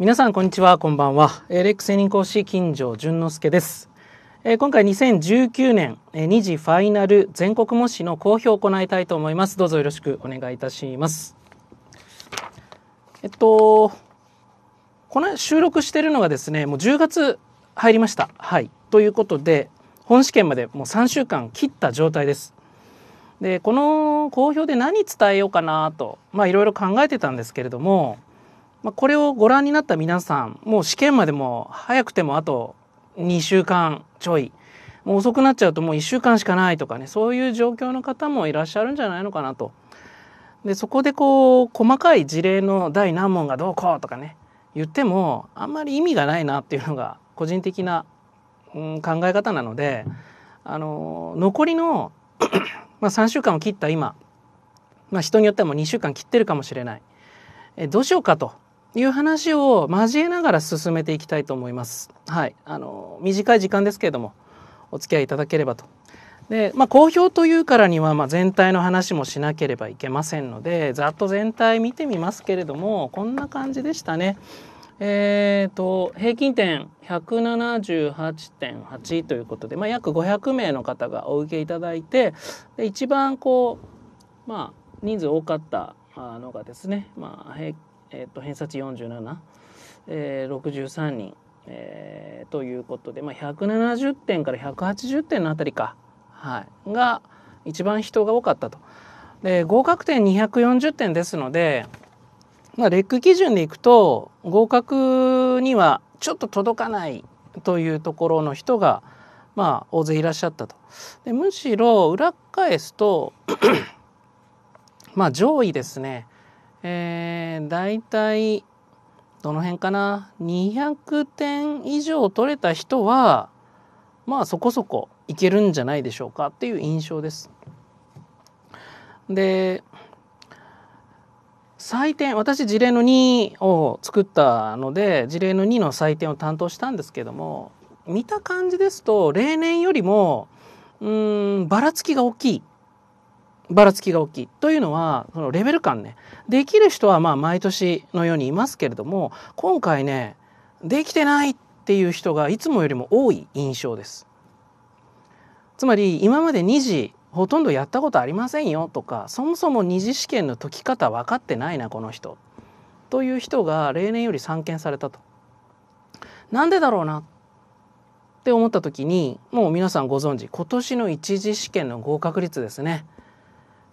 皆さんこんにちはこんばんはレックス任講師金城淳之介です今回2019年2次ファイナル全国模試の公表を行いたいと思いますどうぞよろしくお願いいたしますえっとこの収録しているのがですねもう10月入りましたはいということで本試験までもう3週間切った状態ですでこの公表で何伝えようかなとまあいろいろ考えてたんですけれどもまあ、これをご覧になった皆さん、もう試験までも早くてもあと2週間ちょい、もう遅くなっちゃうともう1週間しかないとかね、そういう状況の方もいらっしゃるんじゃないのかなと。で、そこでこう、細かい事例の第何問がどうこうとかね、言っても、あんまり意味がないなっていうのが個人的な、うん、考え方なので、あの、残りの まあ3週間を切った今、まあ人によってはもう2週間切ってるかもしれない。えどうしようかという話を交えながら進めていきたいと思います。はい、あの短い時間ですけれどもお付き合いいただければと。で、まあ、公表というからには、まあ、全体の話もしなければいけませんのでざっと全体見てみますけれどもこんな感じでしたね。えーと、平均点178.8ということで、まあ、約500名の方がお受けいただいて一番こう、まあ、人数多かったのがですね、まあ、平えー、と偏差値47、えー、63人、えー、ということで、まあ、170点から180点のあたりか、はい、が一番人が多かったと。で合格点240点ですので、まあ、レック基準でいくと合格にはちょっと届かないというところの人が、まあ、大勢いらっしゃったと。でむしろ裏返すと まあ上位ですねえー、大体、どの辺かな、200点以上取れた人は、まあそこそこいけるんじゃないでしょうかっていう印象です。で、採点、私事例の2を作ったので、事例の2の採点を担当したんですけども、見た感じですと、例年よりも、うん、ばらつきが大きいばらつきが大きいというのはそのレベル感ねできる人はまあ毎年のようにいますけれども今回ねできてないっていう人がいつもよりも多い印象です。つまり今まで2次ほとんどやったことありませんよとかそもそも2次試験の解き方分かってないなこの人という人が例年より散見されたと。なんでだろうなって思った時にもう皆さんご存知今年の1次試験の合格率ですね。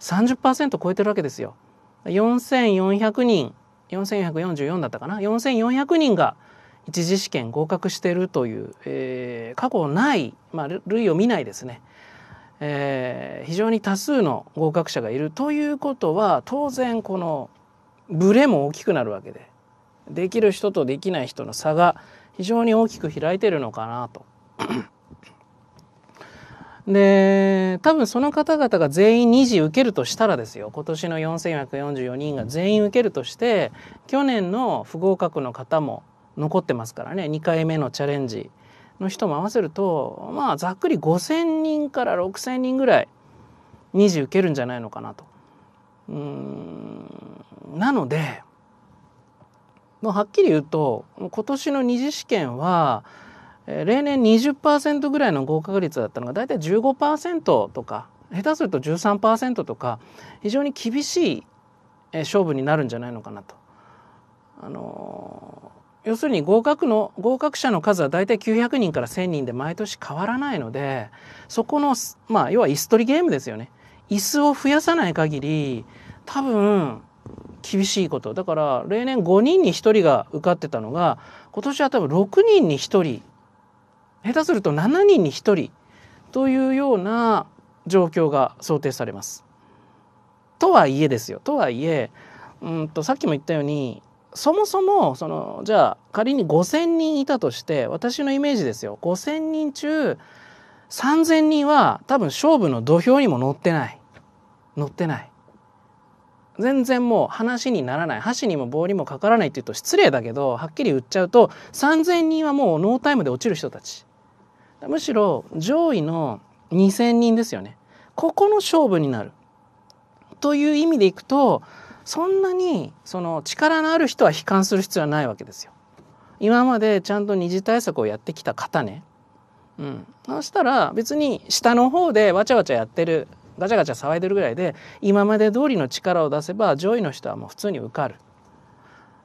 30%超えてるわけですよ。4400人4444だったかな4400人が一次試験合格してるという、えー、過去ない、まあ、類を見ないですね、えー、非常に多数の合格者がいるということは当然このブレも大きくなるわけでできる人とできない人の差が非常に大きく開いてるのかなと。で多分その方々が全員2次受けるとしたらですよ今年の4 1 4 4人が全員受けるとして去年の不合格の方も残ってますからね2回目のチャレンジの人も合わせるとまあざっくり5,000人から6,000人ぐらい2次受けるんじゃないのかなと。うんなのでもうはっきり言うと今年の2次試験は例年20%ぐらいの合格率だったのが大体15%とか下手すると13%とか非常に厳しい勝負になるんじゃないのかなと。あの要するに合格の合格者の数は大体900人から1,000人で毎年変わらないのでそこの、まあ、要は椅子取りゲームですよね椅子を増やさない限り多分厳しいことだから例年5人に1人が受かってたのが今年は多分6人に1人下手すると7人に1人というような状況が想定されます。とはいえですよとはいえうんとさっきも言ったようにそもそもそのじゃあ仮に5,000人いたとして私のイメージですよ5,000人中3,000人は多分勝負の土俵にも乗ってない乗ってない全然もう話にならない箸にも棒にもかからないって言うと失礼だけどはっきり言っちゃうと3,000人はもうノータイムで落ちる人たちむしろ上位の2,000人ですよねここの勝負になるという意味でいくとそんなにその力のある人は悲観する必要はないわけですよ。今までちゃんと二次対策をやってきた方ね。うん、そしたら別に下の方でわちゃわちゃやってるガチャガチャ騒いでるぐらいで今まで通りの力を出せば上位の人はもう普通に受かる。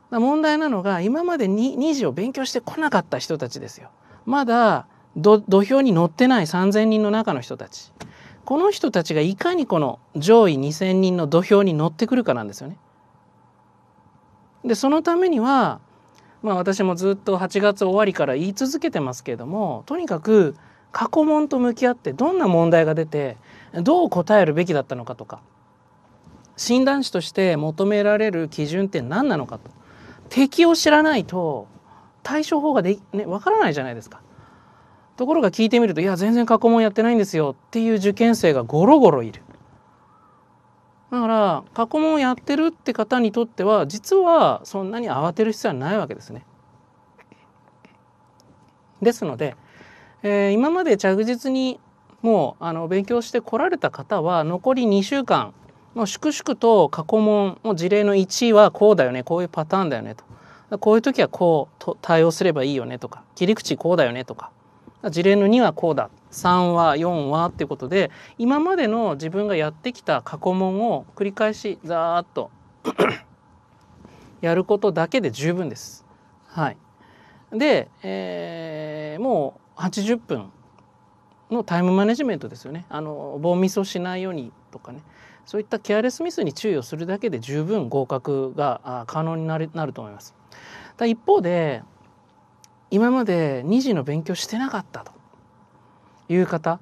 だ問題なのが今までに2次を勉強してこなかった人たちですよ。まだ土俵に乗ってない3,000人の中の人たち。この人たちがいかにこの上位2,000人の土俵に乗ってくるかなんですよね。でそのためにはまあ私もずっと8月終わりから言い続けてますけれどもとにかく過去問と向き合ってどんな問題が出てどう答えるべきだったのかとか診断士として求められる基準って何なのかと敵を知らないと対処法がでねわからないじゃないですか。ところが聞いてみるといや全然過去問やってないんですよっていう受験生がゴロゴロいる。だから過去問やってるって方にとっては実はそんなに慌てる必要はないわけですね。ですのでえー、今まで着実にもうあの勉強してこられた方は残り2週間もう粛々と過去問も事例の1はこうだよねこういうパターンだよねとこういう時はこうと対応すればいいよねとか切り口こうだよねとか事例の2はこうだ3は4はっていうことで今までの自分がやってきた過去問を繰り返しざーっと やることだけで十分です。はい、で、えー、もう80分のタイムマネジメントですよねあの棒ミスをしないようにとかねそういったケアレスミスに注意をするだけで十分合格が可能になるなると思います。だ一方で今まで2次の勉強してなかったという方っ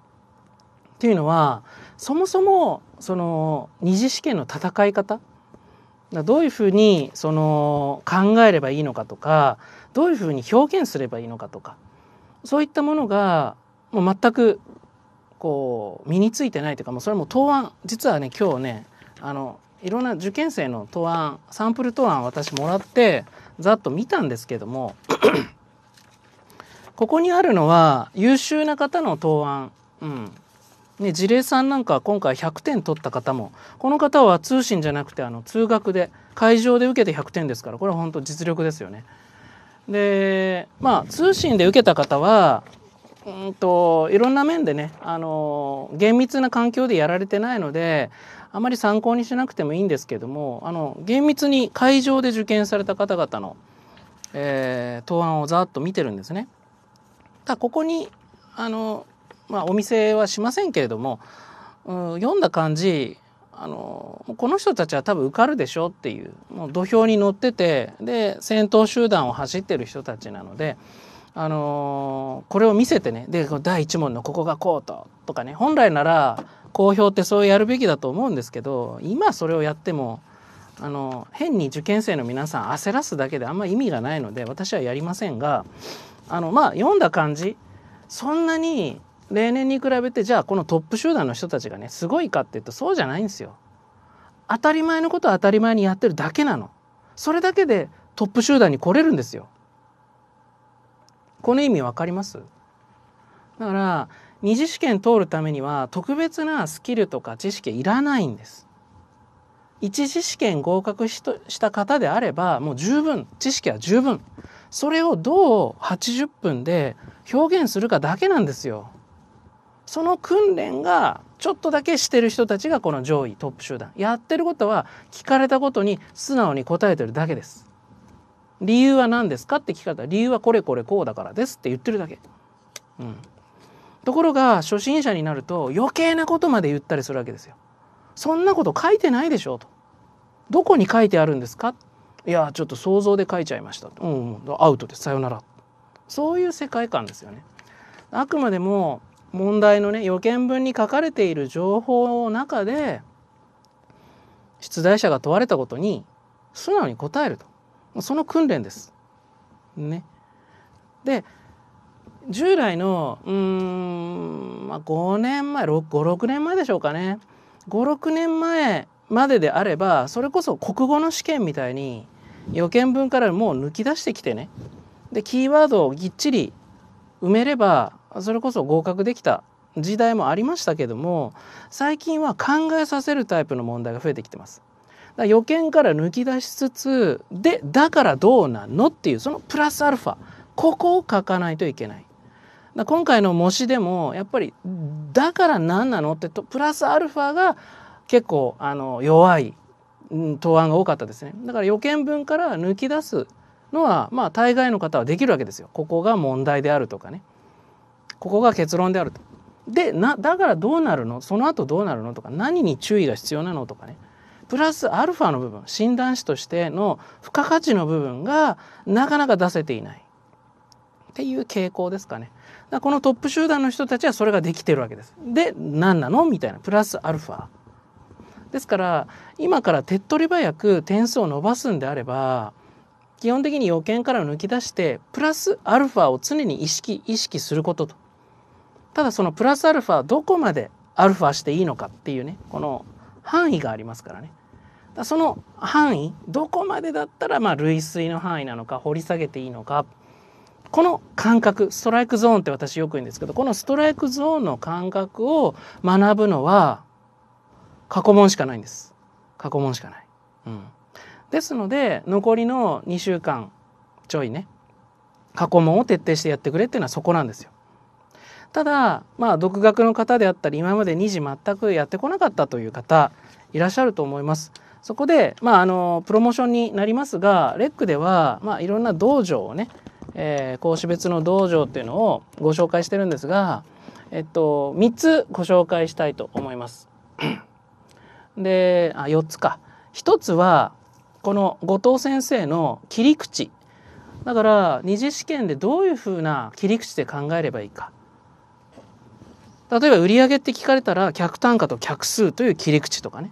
ていうのはそもそもその2次試験の戦い方どういうふうにその考えればいいのかとかどういうふうに表現すればいいのかとかそういったものがもう全くこう身についてないというかもうそれも答案実はね今日ねあのいろんな受験生の答案サンプル答案私もらってざっと見たんですけども ここにあるのは優秀な方の答案、うんね、事例さんなんか今回100点取った方もこの方は通信じゃなくてあの通学で会場で受けて100点ですからこれは本当実力ですよね。で、まあ、通信で受けた方は、うんと、いろんな面でね、あの、厳密な環境でやられてないので、あまり参考にしなくてもいいんですけども、あの、厳密に会場で受験された方々の、えー、答案をざっと見てるんですね。ただ、ここに、あの、まあ、お見せはしませんけれども、うん、読んだ感じ、あのこの人たちは多分受かるでしょっていうもう土俵に乗っててで先頭集団を走ってる人たちなので。あのこれを見せてねで第1問のここがこうととかね本来なら公表ってそうやるべきだと思うんですけど今それをやってもあの変に受験生の皆さん焦らすだけであんま意味がないので私はやりませんがあのまあ読んだ感じそんなに例年に比べてじゃあこのトップ集団の人たちがねすごいかっていうとそうじゃないんですよ。当たり前のことは当たり前にやってるだけなの。それだけでトップ集団に来れるんですよ。この意味わかりますだから二次試験通るためには特別なスキルとか知識いらないんです。一次試験合格した方であればもう十分知識は十分それをどう80分で表現するかだけなんですよ。その訓練がちょっとだけしてる人たちがこの上位トップ集団やってることは聞かれたことに素直に答えてるだけです理由は何ですかって聞かれた理由はこれこれこうだからですって言ってるだけ、うん、ところが初心者になると余計なことまで言ったりするわけですよそんなこと書いてないでしょうとどこに書いてあるんですかいやちょっと想像で書いちゃいましたうん、アウトですさよならそういう世界観ですよねあくまでも問題のね予見文に書かれている情報の中で出題者が問われたことに素直に答えるとその訓練です。ね、で従来のうん、まあ、5年前56年前でしょうかね56年前までであればそれこそ国語の試験みたいに予見文からもう抜き出してきてねでキーワードをぎっちり埋めればそれこそ合格できた時代もありましたけども最近は考えさせるタイプの問題が増えてきてます。だ予見から抜き出しつつでだからどうなのっていうそのプラスアルファここを書かないといけない。だ今回の模試でもやっぱりだから何なのってとプラスアルファが結構あの弱い、答案が多かったですね。だから予見文から抜き出すのはまあ大概の方はできるわけですよ。ここが問題であるとかね。ここが結論であると。でなだからどうなるのその後どうなるのとか何に注意が必要なのとかねプラスアルファの部分診断士としての付加価値の部分がなかなか出せていないっていう傾向ですかね。だこのトップ集団の人たちはそれができてるわけです。で何なのみたいなプラスアルファ。ですから今から手っ取り早く点数を伸ばすんであれば基本的に予見から抜き出してプラスアルファを常に意識意識することと。ただそのプラスアルファどこまでアルファしていいのかっていうねこの範囲がありますからねだその範囲どこまでだったらまあ類推の範囲なのか掘り下げていいのかこの感覚ストライクゾーンって私よく言うんですけどこのストライクゾーンの感覚を学ぶのは過去問しかないんです過去問しかない、うん、ですので残りの2週間ちょいね過去問を徹底してやってくれっていうのはそこなんですよただまあ独学の方であったり今まで2次全くやってこなかったという方いらっしゃると思います。そこで、まあ、あのプロモーションになりますがレックでは、まあ、いろんな道場をね、えー、講師別の道場っていうのをご紹介してるんですが、えっと、3つご紹介したいと思います。であ4つか。1つはこの後藤先生の切り口だから二次試験でどういうふうな切り口で考えればいいか例えば売上って聞かれたら客単価と客数という切り口とかね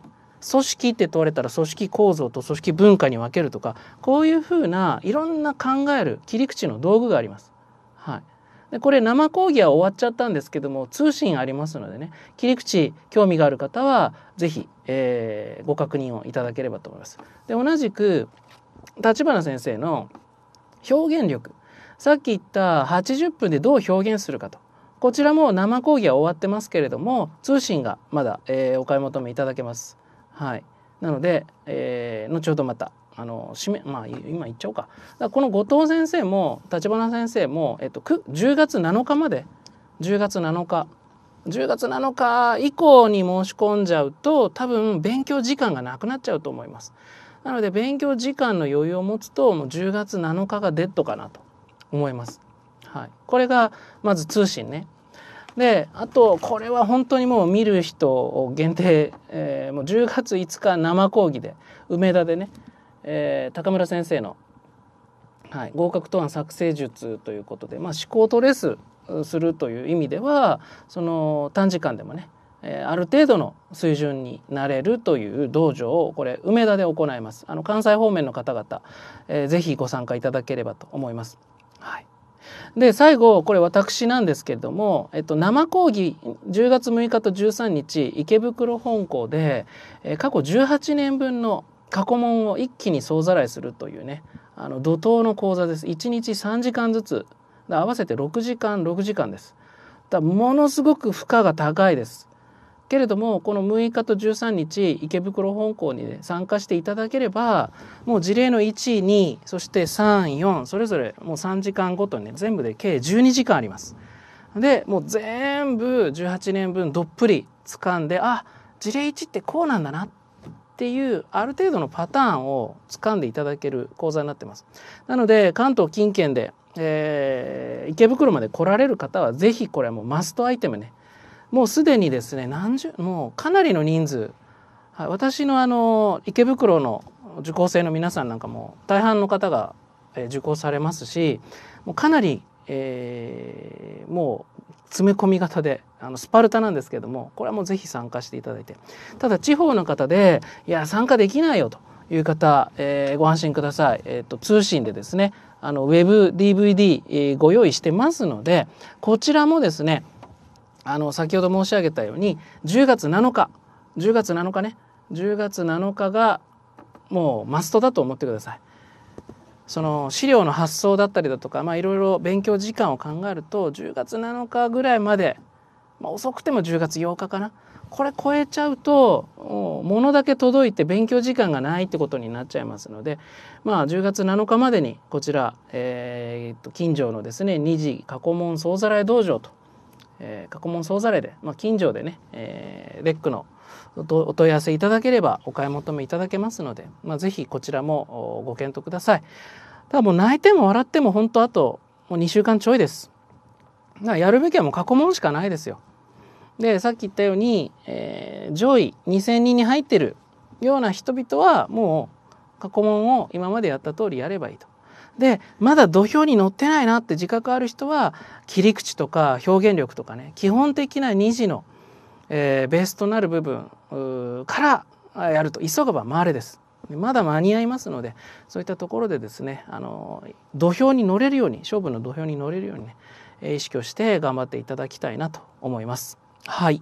組織って問われたら組織構造と組織文化に分けるとかこういうふうないろんな考える切り口の道具があります。はい、でこれ生講義は終わっちゃったんですけども通信ありますのでね切り口興味がある方は是非、えー、ご確認をいただければと思います。で同じく立花先生の表現力さっき言った80分でどう表現するかとこちらも生講義は終わってますけれども通信がまだ、えー、お買い求めいただけます。はい、なので、えー、後ほどまたあの締めまあ今言っちゃおうかだこの後藤先生も立花先生も、えっと、10月7日まで10月7日10月7日以降に申し込んじゃうと多分勉強時間がなくなっちゃうと思います。なので勉強時間の余裕を持つともう10月7日がデッドかなと思います。はい、これがまず通信ね。であとこれは本当にもう見る人限定、えー、もう10月5日生講義で梅田でね、えー、高村先生の、はい、合格答案作成術ということで、まあ、思考トレースするという意味ではその短時間でもね、えー、ある程度の水準になれるという道場をこれ梅田で行いますあの関西方面の方々、えー、ぜひご参加いただければと思います。はいで最後これ私なんですけれども、えっと、生講義10月6日と13日池袋本校で、え過去18年分の過去問を一気に総ざらいするというねあの怒涛の講座です1日3時間ずつ合わせて6時間6時間ですだものすごく負荷が高いですけれどもこの6日と13日池袋本校に、ね、参加していただければもう事例の1位2そして34それぞれもう3時間ごとにね全部で計12時間あります。でもう全部18年分どっぷり掴んであ事例1ってこうなんだなっていうある程度のパターンを掴んでいただける講座になってます。なので関東近県で、えー、池袋まで来られる方は是非これはもうマストアイテムね。もうすでにですね何十もうかなりの人数、はい、私のあの池袋の受講生の皆さんなんかも大半の方が受講されますしもうかなり、えー、もう詰め込み型であのスパルタなんですけどもこれはもうぜひ参加していただいてただ地方の方でいや参加できないよという方、えー、ご安心ください、えーと、通信でですねあのウェブ DVD、えー、ご用意してますのでこちらもですねあの先ほど申し上げたように10月7日10月7日ね10月7日がもうマストだと思ってください。その資料の発送だったりだとか、まあ、いろいろ勉強時間を考えると10月7日ぐらいまで、まあ、遅くても10月8日かなこれ超えちゃうとものだけ届いて勉強時間がないってことになっちゃいますので、まあ、10月7日までにこちら、えー、っと近所のですね2次過去問総ざらい道場とえー、過去問総ざれで、まあ、近所でね、えー、レックのお問い合わせいただければお買い求めいただけますので、まあ、ぜひこちらもご検討ください。ただもう泣いても笑っても本当あともう2週間ちょいです。だからやるべきはもう過去問しかないですよ。でさっき言ったように、えー、上位2,000人に入ってるような人々はもう過去問を今までやった通りやればいいと。でまだ土俵に乗ってないなって自覚ある人は切り口とか表現力とかね基本的な2次の、えー、ベースとなる部分からやると急がば回れです。まだ間に合いますのでそういったところでですねあの土俵に乗れるように勝負の土俵に乗れるようにね意識をして頑張っていただきたいなと思います。はい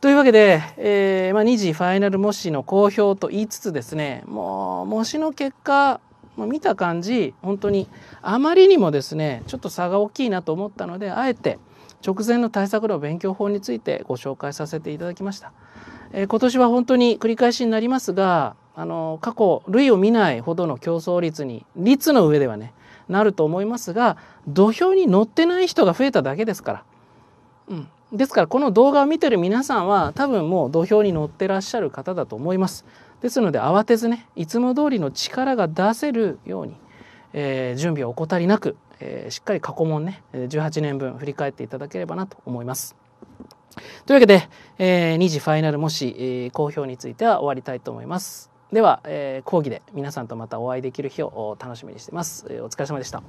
というわけで、えーまあ、2次ファイナル模試の公表と言いつつですねもう模試の結果まあ、見た感じ本当にあまりにもですねちょっと差が大きいなと思ったのであえて直前の対策の勉強法についてご紹介させていただきました。えー、今年は本当に繰り返しになりますがあの過去類を見ないほどの競争率に率の上ではねなると思いますが土俵に乗ってない人が増えただけですから、うん、ですからこの動画を見てる皆さんは多分もう土俵に乗ってらっしゃる方だと思います。ですので慌てずねいつも通りの力が出せるように、えー、準備を怠りなく、えー、しっかり過去問ね18年分振り返っていただければなと思います。というわけで、えー、2次ファイナル模試、えー、公表については終わりたいと思います。では、えー、講義で皆さんとまたお会いできる日を楽しみにしてます。お疲れ様でした。